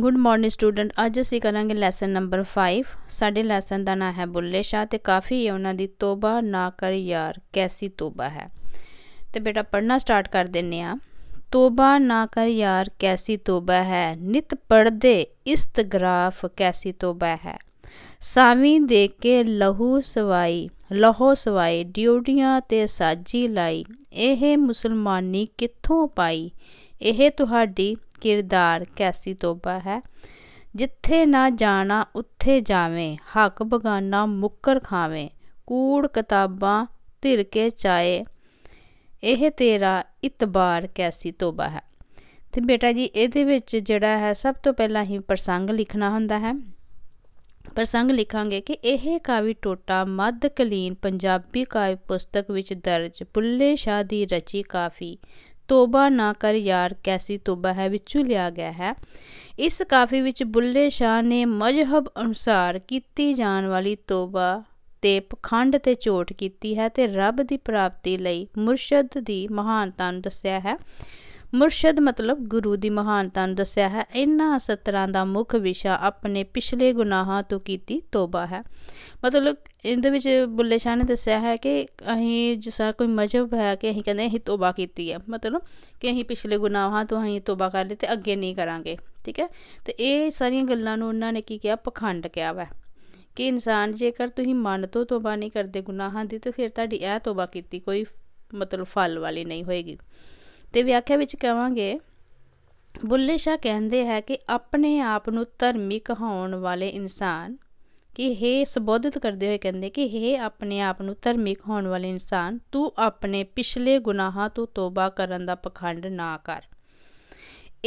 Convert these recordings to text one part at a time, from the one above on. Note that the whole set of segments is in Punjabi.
ਗੁੱਡ ਮਾਰਨਿੰਗ ਸਟੂਡੈਂਟ ਅੱਜ ਅਸੀਂ ਕਰਾਂਗੇ ਲੈਸਨ ਨੰਬਰ 5 ਸਾਡੇ ਲੈਸਨ ਦਾ ਨਾਮ ਹੈ ਬੁੱਲੇ ਸ਼ਾਹ ਤੇ ਕਾਫੀ ਹੈ ਉਹਨਾਂ ਦੀ ਤੋਬਾ ਨਾ ਕਰ ਯਾਰ ਕੈਸੀ ਤੋਬਾ ਹੈ ਤੇ ਬੇਟਾ ਪੜਨਾ ਸਟਾਰਟ ਕਰ ਦਿੰਨੇ ਆ ਤੋਬਾ ਨਾ ਕਰ ਯਾਰ ਕੈਸੀ ਤੋਬਾ ਹੈ ਨਿਤ ਪੜਦੇ ਇਸਤਗਰਾਫ ਕੈਸੀ ਤੋਬਾ ਹੈ ਸਾਵੀਂ ਦੇ ਕੇ ਲਹੂ ਸਵਾਈ ਲਹੂ ਸਵਾਈ ਡਿਊਟੀਆਂ ਤੇ ਸਾਜੀ ਲਾਈ ਇਹ ਮੁਸਲਮਾਨੀ ਕਿੱਥੋਂ ਪਾਈ ਇਹ ਤੁਹਾਡੀ ਕਿਰਦਾਰ ਕੈਸੀ ਤੋਬਾ ਹੈ ਜਿੱਥੇ ਨਾ ਜਾਣਾ ਉੱਥੇ ਜਾਵੇਂ ਹੱਕ ਬਗਾਨਾ ਮੁੱਕਰ ਖਾਵੇਂ ਕੂੜ ਕਿਤਾਬਾਂ ਧਿਰ ਕੇ ਚਾਏ ਇਹ ਤੇਰਾ ਇਤਬਾਰ ਕੈਸੀ ਤੋਬਾ ਹੈ ਤੇ ਬੇਟਾ ਜੀ ਇਹਦੇ ਵਿੱਚ ਜਿਹੜਾ ਹੈ ਸਭ ਤੋਂ ਪਹਿਲਾਂ ਹੀ ਪ੍ਰਸੰਗ ਲਿਖਣਾ ਹੁੰਦਾ ਹੈ ਪ੍ਰਸੰਗ ਲਿਖਾਂਗੇ ਕਿ ਇਹ ਕਾਵਿ ਟੋਟਾ ਕਲੀਨ ਪੰਜਾਬੀ ਕਾਵਿ ਪੁਸਤਕ ਵਿੱਚ ਦਰਜ ਬੁੱਲੇ ਸ਼ਾਹ ਦੀ ਰਚੀ ਕਾਫੀ ਤੋਬਾ ਨਾ ਕਰ ਯਾਰ ਕੈਸੀ ਤੋਬਾ ਹੈ ਵਿੱਚੋਂ ਲਿਆ ਗਿਆ ਹੈ ਇਸ ਕਾਫੀ ਵਿੱਚ ਬੁੱਲੇ ਸ਼ਾਹ ਨੇ ਮਜ਼ਹਬ ਅਨੁਸਾਰ ਕੀਤੀ ਜਾਣ ਵਾਲੀ ਤੋਬਾ ਤੇ ਪਖੰਡ ਤੇ ਝੋਟ ਕੀਤੀ ਹੈ ਤੇ ਰੱਬ ਦੀ ਪ੍ਰਾਪਤੀ ਲਈ ਮੁਰਸ਼ਦ ਦੀ ਮਹਾਨਤਾ ਨੂੰ ਦੱਸਿਆ ਹੈ ਮੁਰਸ਼ਦ ਮਤਲਬ ਗੁਰੂ ਦੀ ਮਹਾਨਤਾ ਨੂੰ ਦੱਸਿਆ ਹੈ ਇਹਨਾਂ ਸਤਰਾਂ ਦਾ ਮੁੱਖ ਵਿਸ਼ਾ ਆਪਣੇ ਪਿਛਲੇ ਗੁਨਾਹਾਂ ਤੋਂ ਕੀਤੀ ਤੋਬਾ ਹੈ ਮਤਲਬ ਇਹਦੇ ਵਿੱਚ ਬੁੱਲੇ ਸ਼ਾਹ ਨੇ ਦੱਸਿਆ ਹੈ ਕਿ ਅਸੀਂ ਜਿਸਾ ਕੋਈ ਮਜਬ ਹੈ ਕਿ ਅਸੀਂ ਕਹਿੰਦੇ ਅਸੀਂ ਤੋਬਾ ਕੀਤੀ ਹੈ ਮਤਲਬ ਕਿ ਅਸੀਂ ਪਿਛਲੇ ਗੁਨਾਹਾਂ ਤੋਂ ਅਸੀਂ ਤੋਬਾ ਕਰ ਲਈ ਤੇ ਅੱਗੇ ਨਹੀਂ ਕਰਾਂਗੇ ਠੀਕ ਹੈ ਤੇ ਇਹ ਸਾਰੀਆਂ ਗੱਲਾਂ ਨੂੰ ਉਹਨਾਂ ਨੇ ਕੀ ਕਿਹਾ ਪਖੰਡ ਕਿਹਾ ਵਾ ਕਿ ਇਨਸਾਨ ਜੇਕਰ ਤੁਸੀਂ ਮਨ ਤੋਂ ਤੋਬਾ ਨਹੀਂ ਕਰਦੇ ਗੁਨਾਹਾਂ ਦੀ ਤੇ ਫਿਰ ਤੁਹਾਡੀ ਇਹ ਤੋਬਾ ਕੀਤੀ ਕੋਈ ਮਤਲਬ ਫਲ ਵਾਲੀ ਨਹੀਂ ਹੋਏਗੀ ਤੇ ਵਿਆਖਿਆ ਵਿੱਚ ਕਵਾਂਗੇ ਬੁੱਲੇ ਸ਼ਾਹ ਕਹਿੰਦੇ ਹੈ ਕਿ ਆਪਣੇ ਆਪ ਨੂੰ ਧਰਮੀ ਕਹਾਉਣ ਵਾਲੇ ਇਨਸਾਨ ਕਿ हे ਸਬੋਧਿਤ ਕਰਦੇ ਹੋਏ ਕਹਿੰਦੇ ਕਿ हे ਆਪਣੇ ਆਪ ਨੂੰ ਧਰਮੀ ਕਹਾਉਣ ਵਾਲੇ ਇਨਸਾਨ ਤੂੰ ਆਪਣੇ ਪਿਛਲੇ ਗੁਨਾਹਾਂ ਤੋਂ ਤੋਬਾ ਕਰਨ ਦਾ ਪਖੰਡ ਨਾ ਕਰ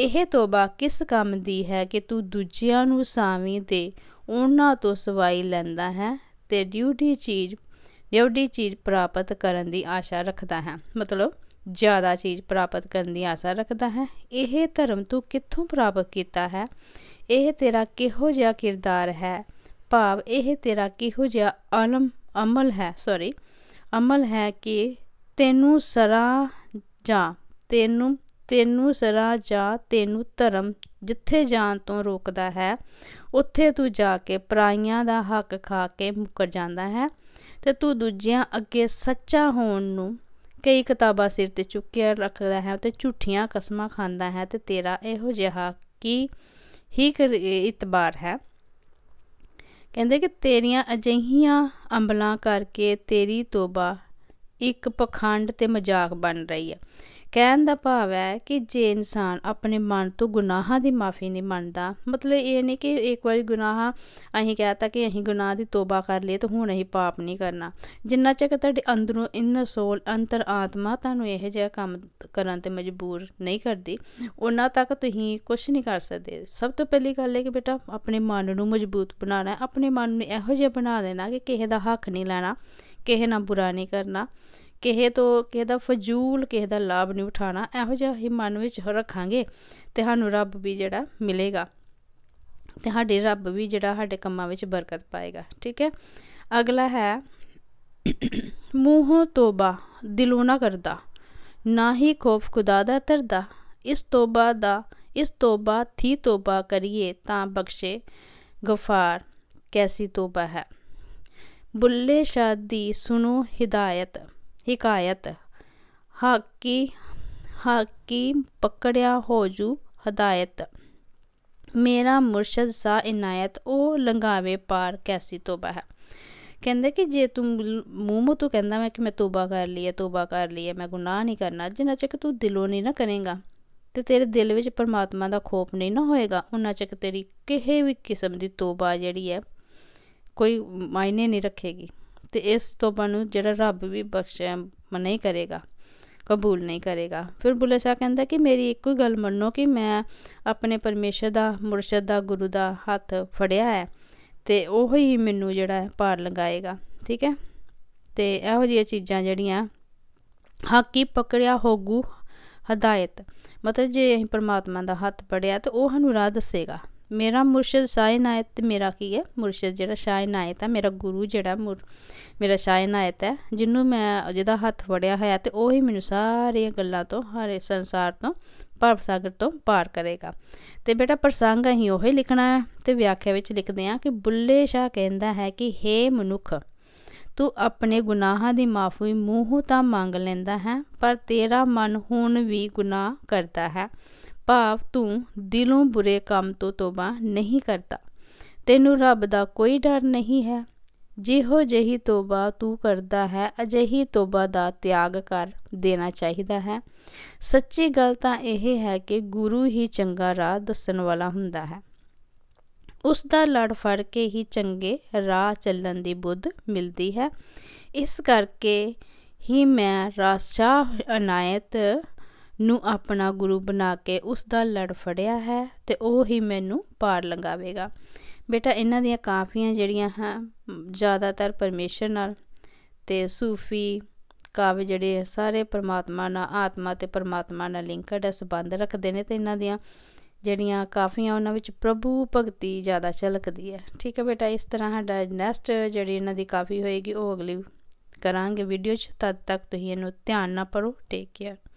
ਇਹ ਤੋਬਾ ਕਿਸ ਕੰਮ ਦੀ ਹੈ ਕਿ ਤੂੰ ਦੂਜਿਆਂ ਨੂੰ ਸਾਵੀਂ ਦੇ ਉਹਨਾਂ ਤੋਂ ਸਵਾਈ ਲੈਂਦਾ ਹੈ ਤੇ ਡਿਊਟੀ ਚੀਜ਼ ਡਿਊਟੀ ਚੀਜ਼ ਪ੍ਰਾਪਤ ਕਰਨ ਦੀ ਆਸ਼ਾ ਰੱਖਦਾ ਹੈ ਮਤਲਬ ਜ਼ਿਆਦਾ ਚੀਜ਼ ਪ੍ਰਾਪਤ ਕਰਨ ਦੀ ਆਸਾ ਰੱਖਦਾ ਹੈ ਇਹ ਧਰਮ ਤੂੰ ਕਿੱਥੋਂ ਪ੍ਰਾਪਤ ਕੀਤਾ ਹੈ ਇਹ ਤੇਰਾ ਕਿਹੋ ਜਿਹਾ ਕਿਰਦਾਰ ਹੈ ਭਾਵ ਇਹ ਤੇਰਾ ਕਿਹੋ ਜਿਹਾ ਅਲਮ ਅਮਲ ਹੈ ਸੌਰੀ ਅਮਲ ਹੈ ਕਿ ਤੈਨੂੰ ਸਰਾ ਜਾਂ ਤੈਨੂੰ ਤੈਨੂੰ ਸਰਾ ਜਾਂ ਤੈਨੂੰ ਧਰਮ ਜਿੱਥੇ ਜਾਣ ਤੋਂ ਰੋਕਦਾ ਹੈ ਉੱਥੇ ਤੂੰ ਜਾ ਕੇ ਪਰਾਈਆਂ ਦਾ ਹੱਕ ਖਾ ਕੇ ਮੁਕਰ ਜਾਂਦਾ ਹੈ ਤੇ ਤੂੰ ਦੂਜਿਆਂ ਅੱਗੇ ਸੱਚਾ ਹੋਣ ਨੂੰ ਕਈ ਕਿਤਾਬਾਂ ਸਿਰ ਤੇ ਚੁੱਕਿਆ ਰੱਖਦਾ ਹੈ ਤੇ ਝੂਠੀਆਂ ਕਸਮਾਂ ਖਾਂਦਾ ਹੈ ਤੇ ਤੇਰਾ ਇਹੋ ਜਿਹਾ ਕੀ ਹੀ ਇਤਬਾਰ ਹੈ ਕਹਿੰਦੇ ਕਿ ਤੇਰੀਆਂ ਅਜਹੀਆਂ ਅੰਬਲਾਂ ਕਰਕੇ ਤੇਰੀ ਤੋਬਾ ਇੱਕ ਪਖੰਡ ਤੇ ਮਜ਼ਾਕ ਬਣ ਰਹੀ ਹੈ ਕਹਿਣ ਦਾ ਭਾਵ ਹੈ ਕਿ ਜੇ ਇਨਸਾਨ ਆਪਣੇ ਮਨ ਤੋਂ ਗੁਨਾਹਾਂ ਦੀ ਮਾਫੀ ਨਹੀਂ ਮੰਨਦਾ ਮਤਲਬ ਇਹ ਨਹੀਂ ਕਿ ਇੱਕ ਵਾਰੀ ਗੁਨਾਹ ਅਸੀਂ ਕਹਤਾ ਕਿ ਅਸੀਂ ਗੁਨਾਹ ਦੀ ਤੋਬਾ ਕਰ ਲਈ ਤਾਂ ਹੁਣ ਅਸੀਂ ਪਾਪ ਨਹੀਂ ਕਰਨਾ ਜਿੰਨਾ ਚਿਰ ਤੁਹਾਡੇ ਅੰਦਰੋਂ ਇਨ ਸੋਲ ਅੰਤਰ ਆਤਮਾ ਤੁਹਾਨੂੰ ਇਹ ਜਿਹਾ ਕੰਮ ਕਰਨ ਤੇ ਮਜਬੂਰ ਨਹੀਂ ਕਰਦੀ ਉਹਨਾਂ ਤੱਕ ਤੁਸੀਂ ਕੁਝ ਨਹੀਂ ਕਰ ਸਕਦੇ ਸਭ ਤੋਂ ਪਹਿਲੀ ਗੱਲ ਹੈ ਕਿ ਬੇਟਾ ਆਪਣੇ ਮਨ ਨੂੰ ਮਜ਼ਬੂਤ ਬਣਾਉਣਾ ਆਪਣੇ ਮਨ ਨੂੰ ਇਹੋ ਜਿਹਾ ਬਣਾ ਦੇਣਾ ਕਿ ਕਿਸੇ ਦਾ ਹੱਕ ਨਹੀਂ ਲੈਣਾ ਕਿਸੇ ਨਾਲ ਬੁਰਾ ਨਹੀਂ ਕਰਨਾ ਕਿਹੇ ਤੋਂ ਕਿਸੇ ਦਾ ਫਜ਼ੂਲ ਕਿਸੇ ਦਾ ਲਾਭ ਨਹੀਂ ਉਠਾਣਾ ਇਹੋ ਜਿਹਾ ਹੀ ਮਨ ਵਿੱਚ ਰੱਖਾਂਗੇ ਤੇ ਸਾਨੂੰ ਰੱਬ ਵੀ ਜਿਹੜਾ ਮਿਲੇਗਾ ਤੇ ਸਾਡੇ ਰੱਬ ਵੀ ਜਿਹੜਾ ਸਾਡੇ ਕੰਮਾਂ ਵਿੱਚ ਬਰਕਤ ਪਾਏਗਾ ਠੀਕ ਹੈ ਅਗਲਾ ਹੈ ਮੂੰਹੋਂ ਤੋਬਾ ਦਿਲੋਂ ਨਾ ਕਰਦਾ ਨਾ ਹੀ ਖੋਫ ਖੁਦਾ ਦਾ ਤਰਦਾ ਇਸ ਤੋਬਾ ਦਾ ਇਸ ਤੋਬਾ ਥੀ ਤੋਬਾ ਕਰੀਏ ਤਾਂ ਬਖਸ਼ੇ ਗਫਾਰ ਕੈਸੀ ਤੋਬਾ ਹੈ ਬੁੱਲੇ ਸ਼ਾਦੀ ਸੁਨੋ ਸੁਣੋ ਹਿਦਾਇਤ ਹਿਕਾਇਤ ਹਾਕੀ ਹਾਕੀ ਪਕੜਿਆ ਹੋਜੂ ਹਦਾਇਤ ਮੇਰਾ ਮੁਰਸ਼ਦ ਸਾ ਇਨਾਇਤ ਉਹ ਲੰਗਾਵੇ ਪਾਰ ਕੈਸੀ ਤੋਬਾ ਹੈ ਕਹਿੰਦੇ ਕਿ ਜੇ ਤੂੰ ਮੂੰਹ ਮੂੰਹੋਂ ਤੋਂ ਕਹਿੰਦਾ ਮੈਂ ਕਿ ਮੈਂ ਤੋਬਾ ਕਰ ਲਈ ਹੈ ਤੋਬਾ ਕਰ ਲਈ ਹੈ ਮੈਂ ਗੁਨਾਹ ਨਹੀਂ ਕਰਨਾ ਜਿੰਨਾ ਚਿਰ ਤੂੰ ਦਿਲੋਂ ਨਹੀਂ ਨਾ ਕਰੇਗਾ ਤੇ ਤੇਰੇ ਦਿਲ ਵਿੱਚ ਪਰਮਾਤਮਾ ਦਾ ਖੋਪ ਨਹੀਂ ਨਾ ਹੋਏਗਾ ਉਹਨਾਂ ਚਿਰ ਤੇਰੀ ਕਿਸੇ ਵੀ ਕਿਸਮ ਦੀ ਤੋਬਾ ਜਿਹੜੀ ਹੈ ਕੋਈ ਮਾਇਨੇ ਨਹੀਂ ਰੱਖੇਗੀ ਤੇ ਇਸ ਤੋਬਾ ਨੂੰ ਜਿਹੜਾ ਰੱਬ ਵੀ ਬਖਸ਼ਿਆ ਨਹੀਂ ਕਰੇਗਾ ਕਬੂਲ ਨਹੀਂ ਕਰੇਗਾ ਫਿਰ ਬੁੱਲੇ ਸ਼ਾਹ ਕਹਿੰਦਾ ਕਿ ਮੇਰੀ ਇੱਕੋ ਹੀ ਗੱਲ ਮੰਨੋ ਕਿ ਮੈਂ ਆਪਣੇ ਪਰਮੇਸ਼ਰ ਦਾ ਮੁਰਸ਼ਦ ਦਾ ਗੁਰੂ ਦਾ ਹੱਥ ਫੜਿਆ ਹੈ ਤੇ ਉਹ ਹੀ ਮੈਨੂੰ ਜਿਹੜਾ ਪਾਰ ਲਗਾਏਗਾ ਠੀਕ ਹੈ ਤੇ ਇਹੋ ਜਿਹੀਆਂ ਚੀਜ਼ਾਂ ਜਿਹੜੀਆਂ ਹਾਕੀ ਪਕੜਿਆ ਹੋਗੂ ਹਦਾਇਤ ਮਤਲਬ ਜੇ ਅਸੀਂ ਪਰਮਾਤਮਾ ਦਾ ਹੱਥ ਫੜਿਆ ਤੇ ਉਹ ਸਾਨੂੰ ਰਾਹ ਦੱਸੇਗਾ ਮੇਰਾ ਮੁਰਸ਼ਿਦ ਸ਼ਾਇਨਾਇਤ ਤੇ ਮੇਰਾ ਕੀ ਹੈ ਮੁਰਸ਼ਿਦ ਜਿਹੜਾ ਸ਼ਾਇਨਾਇਤ ਹੈ ਮੇਰਾ ਗੁਰੂ ਜਿਹੜਾ ਮੇਰਾ ਸ਼ਾਇਨਾਇਤ ਹੈ ਜਿਹਨੂੰ ਮੈਂ ਜਿਹਦਾ ਹੱਥ ਫੜਿਆ ਹੋਇਆ ਤੇ ਉਹ ਹੀ ਮੈਨੂੰ ਸਾਰੀਆਂ ਗੱਲਾਂ ਤੋਂ ਹਰੇ ਸੰਸਾਰ ਤੋਂ ਭਵ ਸਾਗਰ ਤੋਂ ਪਾਰ ਕਰੇਗਾ ਤੇ ਬੇਟਾ ਪ੍ਰਸੰਗ ਹੀ ਉਹ ਹੀ ਲਿਖਣਾ ਹੈ ਤੇ ਵਿਆਖਿਆ ਵਿੱਚ ਲਿਖਦੇ ਆ ਕਿ ਬੁੱਲੇ ਸ਼ਾਹ ਕਹਿੰਦਾ ਹੈ ਕਿ हे ਮਨੁੱਖ ਤੂੰ ਆਪਣੇ ਗੁਨਾਹਾਂ ਦੀ ਮਾਫੀ ਮੂੰਹੋਂ ਤਾਂ ਮੰਗ ਲੈਂਦਾ ਹੈ ਪਰ ਤੇਰਾ ਮਨ ਹੁਣ ਵੀ ਗੁਨਾਹ ਕਰਦਾ ਹੈ ਭਾਵ ਤੂੰ ਦਿਲੋਂ ਬੁਰੇ ਕੰਮ ਤੋਂ ਤੋਬਾ ਨਹੀਂ ਕਰਦਾ ਤੈਨੂੰ ਰੱਬ ਦਾ ਕੋਈ ਡਰ ਨਹੀਂ ਹੈ ਜਿਹੋ ਜਹੀ ਤੋਬਾ ਤੂੰ ਕਰਦਾ ਹੈ ਅਜਹੀ ਤੋਬਾ ਦਾ ਤਿਆਗ ਕਰ ਦੇਣਾ ਚਾਹੀਦਾ ਹੈ ਸੱਚੀ ਗੱਲ ਤਾਂ ਇਹ ਹੈ ਕਿ ਗੁਰੂ ਹੀ ਚੰਗਾ ਰਾਹ ਦੱਸਣ ਵਾਲਾ ਹੁੰਦਾ ਹੈ ਉਸ ਦਾ ਲੜ ਫੜ ਕੇ ਹੀ ਚੰਗੇ ਰਾਹ ਚੱਲਣ ਦੀ ਬੁੱਧ ਮਿਲਦੀ ਹੈ ਇਸ ਕਰਕੇ ਹੀ ਮੈਂ ਰਾਸ਼ਾ ਅਨਾਇਤ ਨੂੰ ਆਪਣਾ ਗੁਰੂ ਬਣਾ ਕੇ ਉਸ ਦਾ ਲੜ ਫੜਿਆ ਹੈ ਤੇ ਉਹ ਹੀ ਮੈਨੂੰ ਪਾਰ ਲੰਗਾਵੇਗਾ ਬੇਟਾ ਇਹਨਾਂ ਦੀਆਂ ਕਾਫੀਆਂ ਜਿਹੜੀਆਂ ਹਨ ਜ਼ਿਆਦਾਤਰ ਪਰਮੇਸ਼ਰ ਨਾਲ ਤੇ ਸੂਫੀ ਕਾਵਿ ਜਿਹੜੇ ਸਾਰੇ ਪਰਮਾਤਮਾ ਨਾਲ ਆਤਮਾ ਤੇ ਪਰਮਾਤਮਾ ਨਾਲ ਲਿੰਕਡ ਹੈ ਸਬੰਧ ਰੱਖਦੇ ਨੇ ਤੇ ਇਹਨਾਂ ਦੀਆਂ ਜਿਹੜੀਆਂ ਕਾਫੀਆਂ ਉਹਨਾਂ ਵਿੱਚ ਪ੍ਰਭੂ ਭਗਤੀ ਜ਼ਿਆਦਾ ਝਲਕਦੀ ਹੈ ਠੀਕ ਹੈ ਬੇਟਾ ਇਸ ਤਰ੍ਹਾਂ ਸਾਡਾ ਨੈਕਸਟ ਜਿਹੜੀ ਇਹਨਾਂ ਦੀ ਕਾਫੀ ਹੋਏਗੀ ਉਹ ਅਗਲੀ ਕਰਾਂਗੇ ਵੀਡੀਓ 'ਚ ਤਦ ਤੱਕ ਤੁਸੀਂ ਇਹਨੂੰ ਧਿਆਨ ਨਾਲ ਪੜੋ ਟੇਕ ਕੇਅਰ